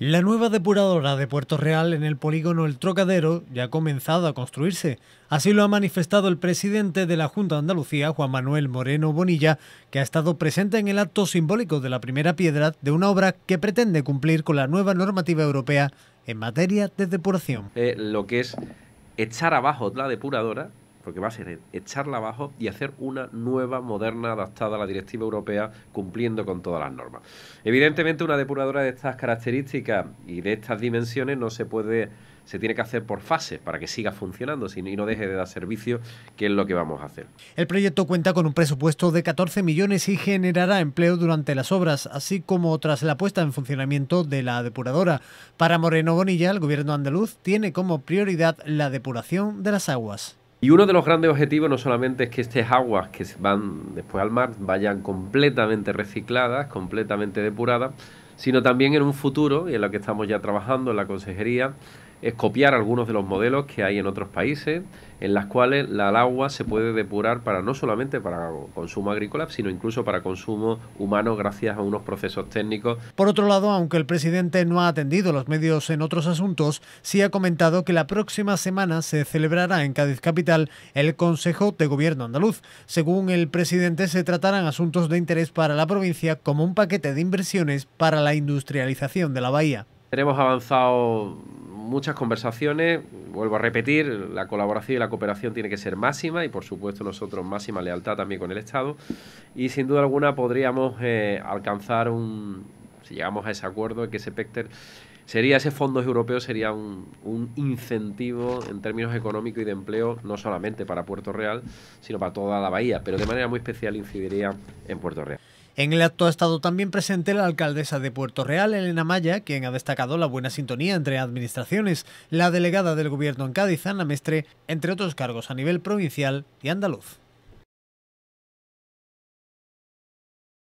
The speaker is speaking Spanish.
La nueva depuradora de Puerto Real en el polígono El Trocadero ya ha comenzado a construirse. Así lo ha manifestado el presidente de la Junta de Andalucía, Juan Manuel Moreno Bonilla, que ha estado presente en el acto simbólico de la primera piedra de una obra que pretende cumplir con la nueva normativa europea en materia de depuración. Eh, lo que es echar abajo la depuradora que va a ser echarla abajo y hacer una nueva, moderna, adaptada a la directiva europea, cumpliendo con todas las normas. Evidentemente, una depuradora de estas características y de estas dimensiones no se puede se tiene que hacer por fases para que siga funcionando y no deje de dar servicio, que es lo que vamos a hacer. El proyecto cuenta con un presupuesto de 14 millones y generará empleo durante las obras, así como tras la puesta en funcionamiento de la depuradora. Para Moreno Bonilla, el gobierno andaluz tiene como prioridad la depuración de las aguas. Y uno de los grandes objetivos no solamente es que estas aguas que van después al mar vayan completamente recicladas, completamente depuradas, sino también en un futuro, y en lo que estamos ya trabajando en la consejería, es copiar algunos de los modelos que hay en otros países, en las cuales la agua se puede depurar para no solamente para consumo agrícola, sino incluso para consumo humano gracias a unos procesos técnicos. Por otro lado, aunque el presidente no ha atendido los medios en otros asuntos, sí ha comentado que la próxima semana se celebrará en Cádiz Capital el Consejo de Gobierno Andaluz. Según el presidente, se tratarán asuntos de interés para la provincia como un paquete de inversiones para la industrialización de la bahía. Tenemos avanzado muchas conversaciones, vuelvo a repetir, la colaboración y la cooperación tiene que ser máxima y por supuesto nosotros máxima lealtad también con el Estado y sin duda alguna podríamos eh, alcanzar un, si llegamos a ese acuerdo, que ese PECTER sería ese fondo europeo sería un, un, incentivo en términos económicos y de empleo no solamente para Puerto Real sino para toda la bahía pero de manera muy especial incidiría en Puerto Real en el acto ha estado también presente la alcaldesa de Puerto Real, Elena Maya, quien ha destacado la buena sintonía entre administraciones, la delegada del gobierno en Cádiz, Ana Mestre, entre otros cargos a nivel provincial y andaluz.